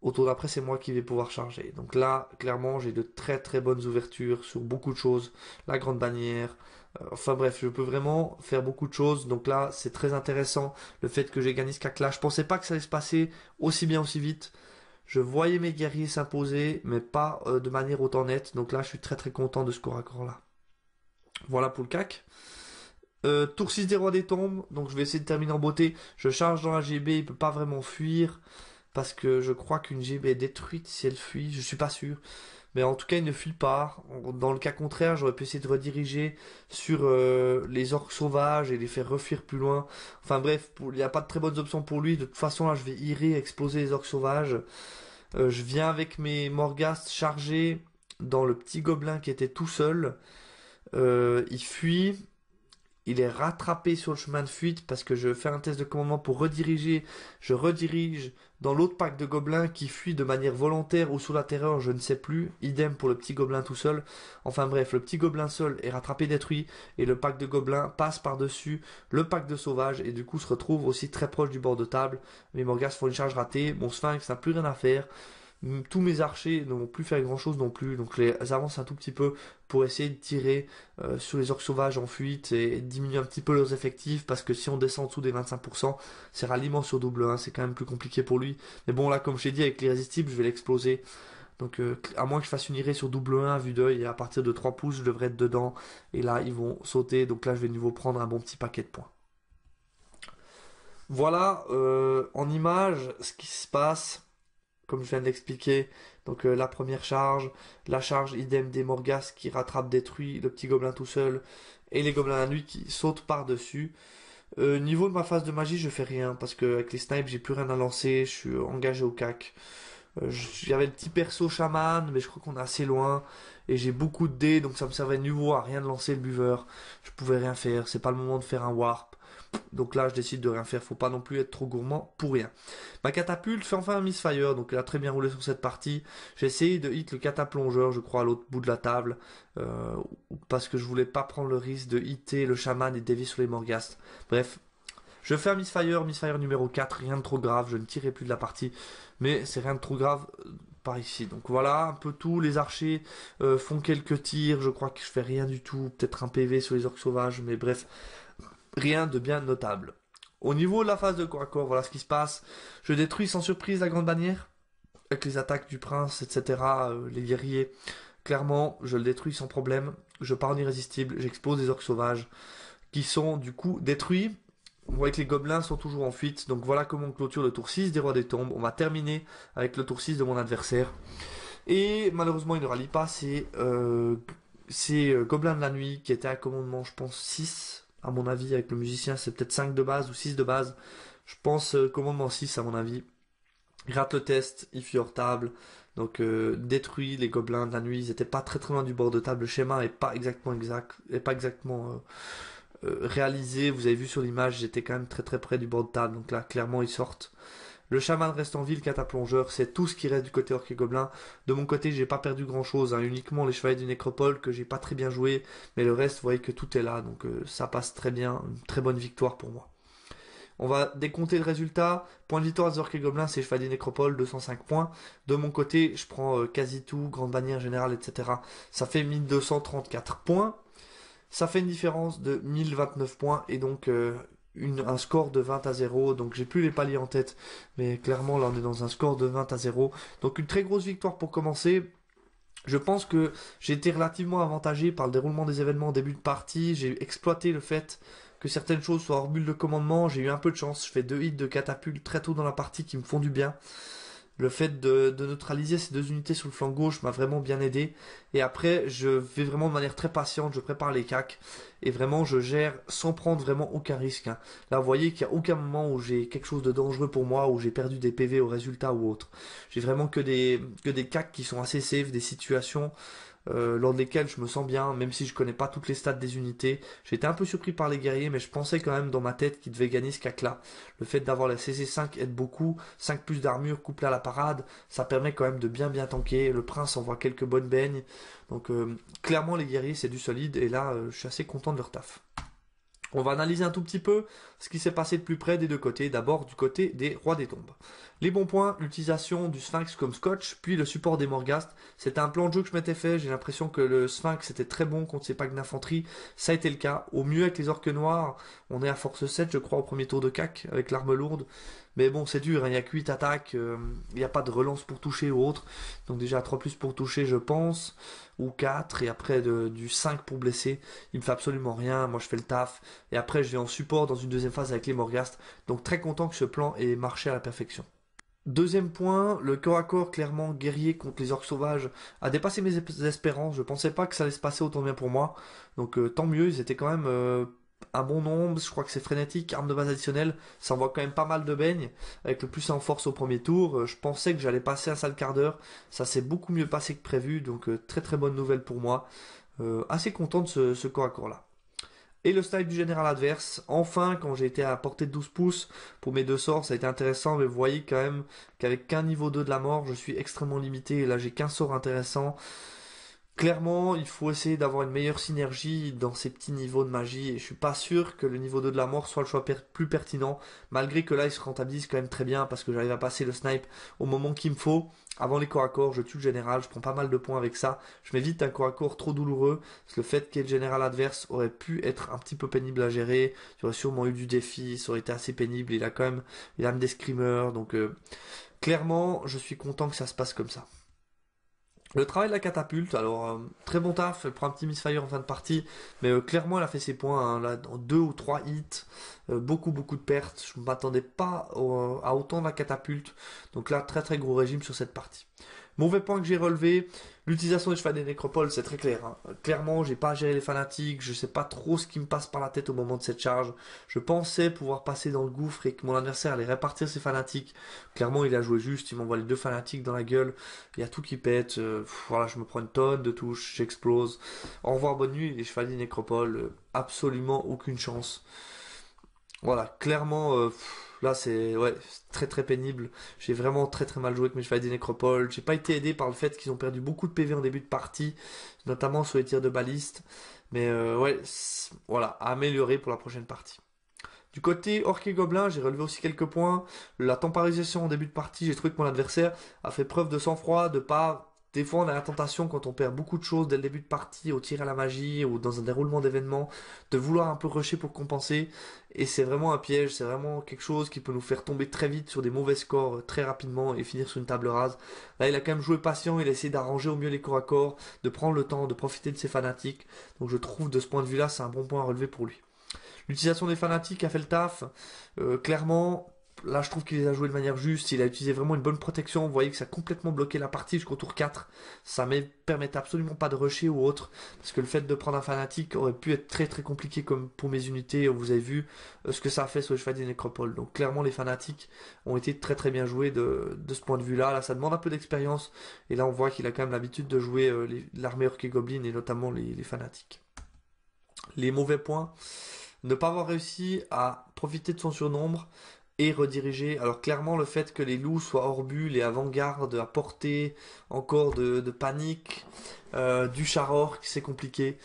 autour d'après, c'est moi qui vais pouvoir charger. Donc là, clairement, j'ai de très très bonnes ouvertures sur beaucoup de choses. La grande bannière. Euh, enfin bref, je peux vraiment faire beaucoup de choses. Donc là, c'est très intéressant le fait que j'ai gagné ce CAC là. Je pensais pas que ça allait se passer aussi bien, aussi vite. Je voyais mes guerriers s'imposer, mais pas euh, de manière autant nette. Donc là, je suis très très content de ce corps à corps là. Voilà pour le CAC. Euh, tour 6 des rois des tombes, donc je vais essayer de terminer en beauté. Je charge dans la GB, il peut pas vraiment fuir parce que je crois qu'une GB est détruite si elle fuit, je suis pas sûr. Mais en tout cas, il ne fuit pas. Dans le cas contraire, j'aurais pu essayer de rediriger sur euh, les orques sauvages et les faire refuir plus loin. Enfin bref, il n'y a pas de très bonnes options pour lui. De toute façon, là, je vais irer, exploser les orques sauvages. Euh, je viens avec mes Morgast chargés dans le petit gobelin qui était tout seul. Euh, il fuit il est rattrapé sur le chemin de fuite parce que je fais un test de commandement pour rediriger. Je redirige dans l'autre pack de gobelins qui fuit de manière volontaire ou sous la terreur, je ne sais plus. Idem pour le petit gobelin tout seul. Enfin bref, le petit gobelin seul est rattrapé, détruit et le pack de gobelins passe par-dessus le pack de sauvages et du coup se retrouve aussi très proche du bord de table. Mes morgas font une charge ratée, mon sphinx n'a plus rien à faire. Tous mes archers ne vont plus faire grand chose non plus, donc je les avance un tout petit peu pour essayer de tirer euh, sur les orques sauvages en fuite et, diminuer un petit peu leurs effectifs parce que si on descend en dessous des 25%, c'est ralliement sur double 1, c'est quand même plus compliqué pour lui. Mais bon là comme je t'ai dit avec l'irrésistible je vais l'exploser. Donc euh, à moins que je fasse une irée sur double 1 à vue d'œil et à partir de 3 pouces je devrais être dedans et là ils vont sauter donc là je vais de nouveau prendre un bon petit paquet de points. Voilà euh, en image ce qui se passe comme je viens de l'expliquer. Donc euh, la première charge, la charge idem des Morgas qui rattrape, détruit le petit gobelin tout seul, et les gobelins à nuit qui sautent par-dessus. Euh, niveau de ma phase de magie, je fais rien, parce qu'avec les snipes, j'ai plus rien à lancer, je suis euh, engagé au cac. Euh, J'avais le petit perso chaman, mais je crois qu'on est assez loin, et j'ai beaucoup de dés, donc ça me servait de nouveau à rien de lancer le buveur. Je pouvais rien faire, c'est pas le moment de faire un war. Donc là, je décide de rien faire. Faut pas non plus être trop gourmand pour rien. Ma catapulte fait enfin un misfire. Donc elle a très bien roulé sur cette partie. J'ai essayé de hit le cataplongeur, je crois, à l'autre bout de la table. Euh, parce que je voulais pas prendre le risque de hitter le chaman et dévier sur les morgastes. Bref. Je fais un misfire, misfire numéro 4, rien de trop grave, je ne tirerai plus de la partie, mais c'est rien de trop grave euh, par ici. Donc voilà, un peu tout. Les archers euh, font quelques tirs. Je crois que je fais rien du tout. Peut-être un PV sur les orques sauvages, mais bref, rien de bien notable. Au niveau de la phase de corps à corps, voilà ce qui se passe. Je détruis sans surprise la grande bannière, avec les attaques du prince, etc., euh, les guerriers. Clairement, je le détruis sans problème. Je pars en irrésistible, J'expose des orques sauvages, qui sont du coup détruits. On voit que les gobelins sont toujours en fuite, donc voilà comment on clôture le tour 6 des rois des tombes. On va terminer avec le tour 6 de mon adversaire. Et malheureusement, il ne rallie pas, c'est euh, euh, Gobelins de la Nuit, qui était à commandement, je pense, 6, à mon avis, avec le musicien, c'est peut-être 5 de base ou 6 de base. Je pense euh, commandement 6 à mon avis. rate le test, il fuit hors table. Donc euh, détruit les gobelins de la nuit. Ils étaient pas très très loin du bord de table. Le schéma est pas exactement exact, est pas exactement euh, euh, réalisé. Vous avez vu sur l'image, j'étais quand même très très près du bord de table. Donc là, clairement, ils sortent le chaman reste en ville, cataplongeur, c'est tout ce qui reste du côté orc et gobelin. De mon côté, j'ai pas perdu grand chose, hein. uniquement les chevaliers du nécropole que j'ai pas très bien joué, mais le reste, vous voyez que tout est là, donc euh, ça passe très bien, une très bonne victoire pour moi. On va décompter le résultat. Point de victoire des Orques et Gobelins, c'est Chevalier Nécropole, 205 points. De mon côté, je prends euh, quasi tout, Grande Bannière Générale, etc. Ça fait 1234 points. Ça fait une différence de 1029 points et donc euh, un score de 20 à 0. Donc j'ai plus les paliers en tête. Mais clairement, là, on est dans un score de 20 à 0. Donc une très grosse victoire pour commencer. Je pense que j'ai été relativement avantagé par le déroulement des événements en début de partie. J'ai exploité le fait que certaines choses soient hors bulle de commandement. J'ai eu un peu de chance. Je fais deux hits de catapulte très tôt dans la partie qui me font du bien. Le fait de, de, neutraliser ces deux unités sur le flanc gauche m'a vraiment bien aidé. Et après, je vais vraiment de manière très patiente, je prépare les cacs. Et vraiment, je gère sans prendre vraiment aucun risque. Hein. Là, vous voyez qu'il n'y a aucun moment où j'ai quelque chose de dangereux pour moi, où j'ai perdu des PV au résultat ou autre. J'ai vraiment que des, que des cacs qui sont assez safe, des situations euh, lors desquels je me sens bien, même si je connais pas toutes les stats des unités. J'étais un peu surpris par les guerriers, mais je pensais quand même dans ma tête qu'ils devaient gagner ce cac-là. Le fait d'avoir la CC5 aide beaucoup, 5 plus d'armure couplée à la parade, ça permet quand même de bien bien tanker. Le prince envoie quelques bonnes beignes. Donc euh, clairement les guerriers c'est du solide et là euh, je suis assez content de leur taf. On va analyser un tout petit peu ce qui s'est passé de plus près des deux côtés, d'abord du côté des rois des tombes. Les bons points, l'utilisation du sphinx comme scotch, puis le support des morgastes. C'était un plan de jeu que je m'étais fait, j'ai l'impression que le sphinx était très bon contre ses packs d'infanterie, ça a été le cas. Au mieux avec les orques noirs, on est à force 7 je crois au premier tour de cac avec l'arme lourde. Mais bon, c'est dur, hein, il n'y a que 8 attaques, euh, il n'y a pas de relance pour toucher ou autre. Donc déjà 3 plus pour toucher, je pense, ou 4, et après du 5 pour blesser. Il me fait absolument rien, moi je fais le taf. Et après je vais en support dans une deuxième phase avec les morgastes, Donc très content que ce plan ait marché à la perfection. Deuxième point, le corps à corps clairement guerrier contre les orques sauvages a dépassé mes espérances. Je pensais pas que ça allait se passer autant bien pour moi. Donc euh, tant mieux, ils étaient quand même euh, à un bon nombre. Je crois que c'est frénétique, arme de base additionnelle. Ça envoie quand même pas mal de beignes. Avec le plus en force au premier tour, euh, je pensais que j'allais passer un sale quart d'heure. Ça s'est beaucoup mieux passé que prévu. Donc très très bonne nouvelle pour moi. assez content de ce corps à corps là et le snipe du général adverse. Enfin, quand j'ai été à portée de 12 pouces pour mes deux sorts, ça a été intéressant, mais vous voyez quand même qu'avec qu'un niveau 2 de la mort, je suis extrêmement limité, et là j'ai qu'un sort intéressant. Clairement, il faut essayer d'avoir une meilleure synergie dans ces petits niveaux de magie, et je suis pas sûr que le niveau 2 de la mort soit le choix le plus pertinent, malgré que là il se rentabilise quand même très bien, parce que j'arrive à passer le snipe au moment qu'il me faut, avant les corps à corps, je tue le général, je prends pas mal de points avec ça. Je m'évite un corps à corps trop douloureux, parce que le fait qu'il y ait le général adverse aurait pu être un petit peu pénible à gérer. Il aurait sûrement eu du défi, ça aurait été assez pénible. Il a quand même, il des screamers, donc euh, clairement, je suis content que ça se passe comme ça. Le travail de la catapulte, alors euh, très bon taf, elle prend un petit misfire en fin de partie, mais euh, clairement elle a fait ses points hein, là, en deux ou trois hits, euh, beaucoup beaucoup de pertes, je ne m'attendais pas à autant de la catapulte, donc là très très gros régime sur cette partie. Mauvais point que j'ai relevé, l'utilisation des chevaliers des nécropoles, c'est très clair. Hein. Clairement, j'ai pas géré les fanatiques, je sais pas trop ce qui me passe par la tête au moment de cette charge. Je pensais pouvoir passer dans le gouffre et que mon adversaire allait répartir ses fanatiques. Clairement, il a joué juste, il m'envoie les deux fanatiques dans la gueule, il y a tout qui pète, euh, voilà, je me prends une tonne de touches, j'explose. Au revoir, bonne nuit, les chevaliers nécropoles, euh, absolument aucune chance. Voilà, clairement... Euh, Là, c'est ouais, très très pénible. J'ai vraiment très très mal joué avec mes chevaliers des nécropoles. J'ai pas été aidé par le fait qu'ils ont perdu beaucoup de PV en début de partie, notamment sur les tirs de baliste. Mais euh, ouais, voilà, à améliorer pour la prochaine partie. Du côté Orc et Gobelin, j'ai relevé aussi quelques points. La temporisation en début de partie, j'ai trouvé que mon adversaire a fait preuve de sang-froid, de part... Des fois, on a la tentation, quand on perd beaucoup de choses dès le début de partie, au tir à la magie ou dans un déroulement d'événements, de vouloir un peu rusher pour compenser. Et c'est vraiment un piège, c'est vraiment quelque chose qui peut nous faire tomber très vite sur des mauvais scores euh, très rapidement et finir sur une table rase. Là, il a quand même joué patient, il a essayé d'arranger au mieux les corps à corps, de prendre le temps, de profiter de ses fanatiques. Donc je trouve, de ce point de vue-là, c'est un bon point à relever pour lui. L'utilisation des fanatiques a fait le taf. Euh, clairement, là, je trouve qu'il les a joués de manière juste. Il a utilisé vraiment une bonne protection. Vous voyez que ça a complètement bloqué la partie jusqu'au tour 4. Ça ne permettait absolument pas de rusher ou autre. Parce que le fait de prendre un fanatique aurait pu être très très compliqué comme pour mes unités. Vous avez vu euh, ce que ça a fait sur les des Nécropoles. Donc clairement, les fanatiques ont été très très bien joués de, ce point de vue-là. Là, ça demande un peu d'expérience. Et là, on voit qu'il a quand même l'habitude de jouer l'armée orc et goblin et notamment les fanatiques. Les mauvais points ne pas avoir réussi à profiter de son surnombre, et rediriger. Alors clairement, le fait que les loups soient hors et avant-garde à portée encore de, panique du euh, du charor, c'est compliqué.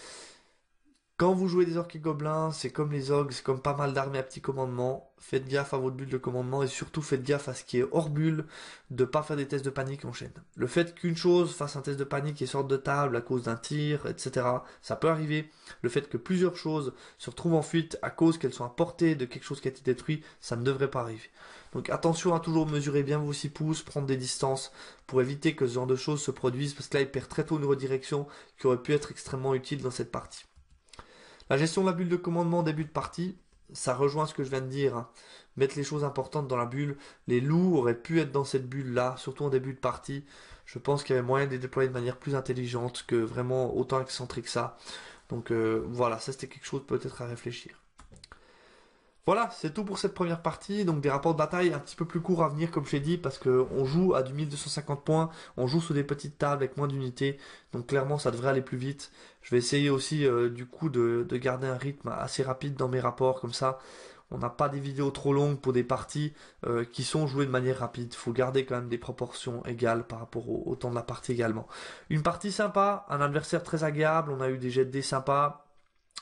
Quand vous jouez des orques et gobelins, c'est comme les ogs, c'est comme pas mal d'armées à petit commandement. Faites gaffe à votre bulle de commandement et surtout faites gaffe à ce qui est hors bulle, de pas faire des tests de panique en chaîne. Le fait qu'une chose fasse un test de panique et sorte de table à cause d'un tir, etc., ça peut arriver. Le fait que plusieurs choses se retrouvent en fuite à cause qu'elles sont à portée de quelque chose qui a été détruit, ça ne devrait pas arriver. Donc attention à toujours mesurer bien vos 6 pouces, prendre des distances pour éviter que ce genre de choses se produisent parce que là il perd très tôt une redirection qui aurait pu être extrêmement utile dans cette partie. La gestion de la bulle de commandement début de partie, ça rejoint ce que je viens de dire. Hein. Mettre les choses importantes dans la bulle. Les loups auraient pu être dans cette bulle-là, surtout en début de partie. Je pense qu'il y avait moyen de les déployer de manière plus intelligente que vraiment autant excentrique que ça. Donc euh, voilà, ça c'était quelque chose peut-être à réfléchir. Voilà, c'est tout pour cette première partie. Donc des rapports de bataille un petit peu plus courts à venir, comme je dit, parce qu'on joue à du 1250 points, on joue sous des petites tables avec moins d'unités. Donc clairement, ça devrait aller plus vite. Je vais essayer aussi, euh, du coup, de, garder un rythme assez rapide dans mes rapports, comme ça. On n'a pas des vidéos trop longues pour des parties euh, qui sont jouées de manière rapide. Faut garder quand même des proportions égales par rapport au, au temps de la partie également. Une partie sympa, un adversaire très agréable, on a eu des jets de dés sympas,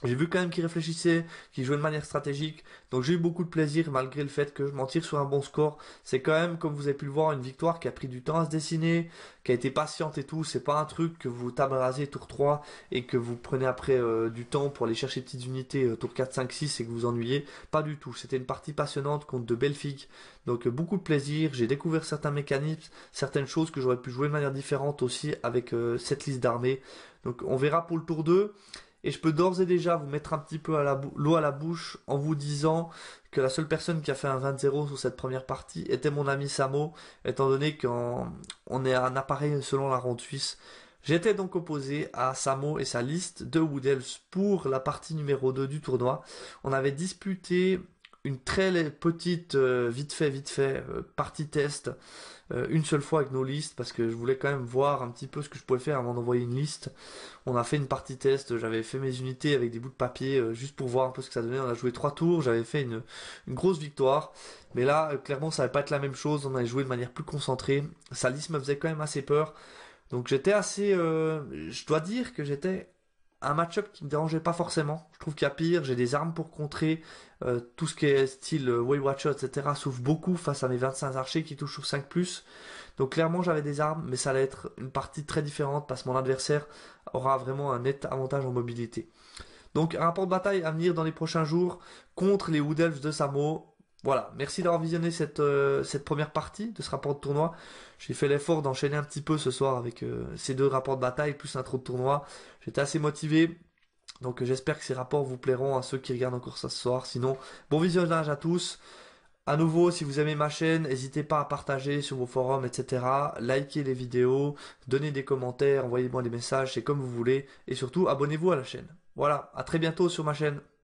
j'ai vu quand même qu'il réfléchissait, qu'il jouait de manière stratégique. Donc j'ai eu beaucoup de plaisir malgré le fait que je m'en tire sur un bon score. C'est quand même, comme vous avez pu le voir, une victoire qui a pris du temps à se dessiner, qui a été patiente et tout. C'est pas un truc que vous tabrasiez tour 3 et que vous prenez après euh, du temps pour aller chercher petites unités euh, tour 4, 5, 6 et que vous ennuyez. Pas du tout. C'était une partie passionnante contre de belles figues. Donc euh, beaucoup de plaisir. J'ai découvert certains mécanismes, certaines choses que j'aurais pu jouer de manière différente aussi avec cette liste d'armées. Donc on verra pour le tour 2. Et je peux d'ores et déjà vous mettre un petit peu l'eau à la bouche en vous disant que la seule personne qui a fait un 20-0 sur cette première partie était mon ami Samo, étant donné qu'on est un appareil selon la ronde suisse. J'étais donc opposé à Samo et sa liste de Wood Elves pour la partie numéro 2 du tournoi. On avait disputé une très petite, euh, vite fait, vite fait, euh, partie test euh, une seule fois avec nos listes parce que je voulais quand même voir un petit peu ce que je pouvais faire avant d'envoyer une liste. On a fait une partie test, j'avais fait mes unités avec des bouts de papier euh, juste pour voir un peu ce que ça donnait. On a joué trois tours, j'avais fait une, grosse victoire. Mais là, euh, clairement, ça va pas être la même chose. On avait joué de manière plus concentrée. Sa liste me faisait quand même assez peur. Donc j'étais assez... je dois dire que j'étais un match-up qui me dérangeait pas forcément. Je trouve qu'il y a pire, j'ai des armes pour contrer, euh, tout ce qui est style euh, waywatcher etc. s'ouvre beaucoup face à mes 25 archers qui touchent sur 5+. Donc clairement j'avais des armes, mais ça allait être une partie très différente parce que mon adversaire aura vraiment un net avantage en mobilité. Donc un rapport de bataille à venir dans les prochains jours contre les Wood Elves de Samo, voilà, merci d'avoir visionné cette, euh, cette première partie de ce rapport de tournoi. J'ai fait l'effort d'enchaîner un petit peu ce soir avec euh, ces deux rapports de bataille plus un de tournoi. J'étais assez motivé, donc euh, j'espère que ces rapports vous plairont à ceux qui regardent encore ça ce soir. Sinon, bon visionnage à tous. À nouveau, si vous aimez ma chaîne, n'hésitez pas à partager sur vos forums, etc. Likez les vidéos, donnez des commentaires, envoyez-moi des messages, c'est comme vous voulez. Et surtout, abonnez-vous à la chaîne. Voilà, à très bientôt sur ma chaîne.